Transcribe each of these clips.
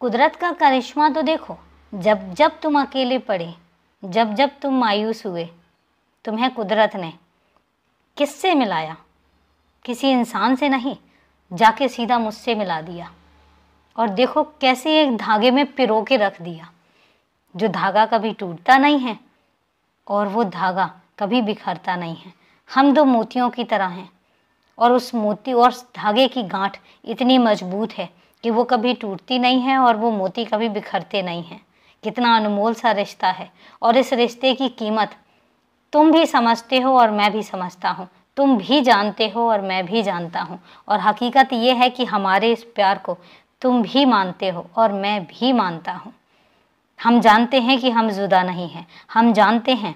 कुदरत का करिश्मा तो देखो जब जब तुम अकेले पड़े जब जब तुम मायूस हुए तुम्हें कुदरत ने किससे मिलाया किसी इंसान से नहीं जाके सीधा मुझसे मिला दिया और देखो कैसे एक धागे में पिरो के रख दिया जो धागा कभी टूटता नहीं है और वो धागा कभी बिखरता नहीं है हम दो मोतियों की तरह हैं और उस मोती और धागे की गांठ इतनी मजबूत है कि वो कभी टूटती नहीं है और वो मोती कभी बिखरते नहीं हैं कितना अनमोल सा रिश्ता है और इस रिश्ते की कीमत तुम भी समझते हो और मैं भी समझता हूँ तुम भी जानते हो और मैं भी जानता हूँ और हकीकत ये है कि हमारे इस प्यार को तुम भी मानते हो और मैं भी मानता हूँ हम जानते हैं कि हम जुदा नहीं हैं हम जानते हैं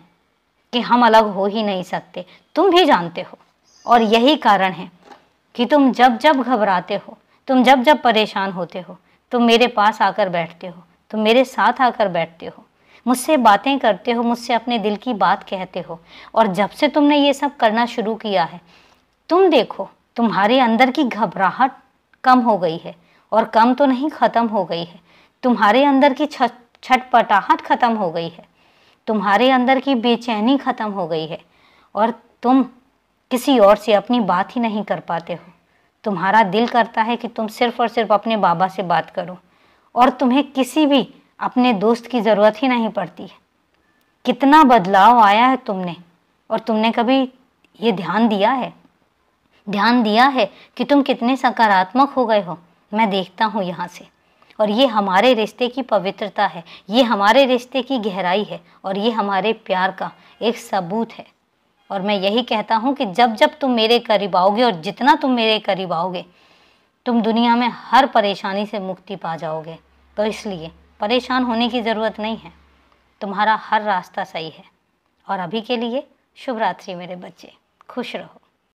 कि हम अलग हो ही नहीं सकते तुम भी जानते हो और यही कारण है कि तुम जब जब घबराते हो तुम जब जब परेशान होते हो तुम मेरे पास आकर बैठते हो तुम मेरे साथ आकर बैठते हो मुझसे बातें करते हो मुझसे अपने दिल की बात कहते हो और जब से तुमने ये सब करना शुरू किया है तुम देखो तुम्हारे अंदर की घबराहट कम हो गई है और कम तो नहीं ख़त्म हो गई है तुम्हारे अंदर की छटपटाहट ख़त्म हो गई है तुम्हारे अंदर की बेचैनी ख़त्म हो गई है और तुम किसी और से अपनी बात ही नहीं कर पाते हो तुम्हारा दिल करता है कि तुम सिर्फ और सिर्फ अपने बाबा से बात करो और तुम्हें किसी भी अपने दोस्त की ज़रूरत ही नहीं पड़ती है कितना बदलाव आया है तुमने और तुमने कभी ये ध्यान दिया है ध्यान दिया है कि तुम कितने सकारात्मक हो गए हो मैं देखता हूँ यहाँ से और ये हमारे रिश्ते की पवित्रता है ये हमारे रिश्ते की गहराई है और ये हमारे प्यार का एक सबूत है और मैं यही कहता हूँ कि जब जब तुम मेरे करीब आओगे और जितना तुम मेरे करीब आओगे तुम दुनिया में हर परेशानी से मुक्ति पा जाओगे तो इसलिए परेशान होने की ज़रूरत नहीं है तुम्हारा हर रास्ता सही है और अभी के लिए शुभ रात्रि मेरे बच्चे खुश रहो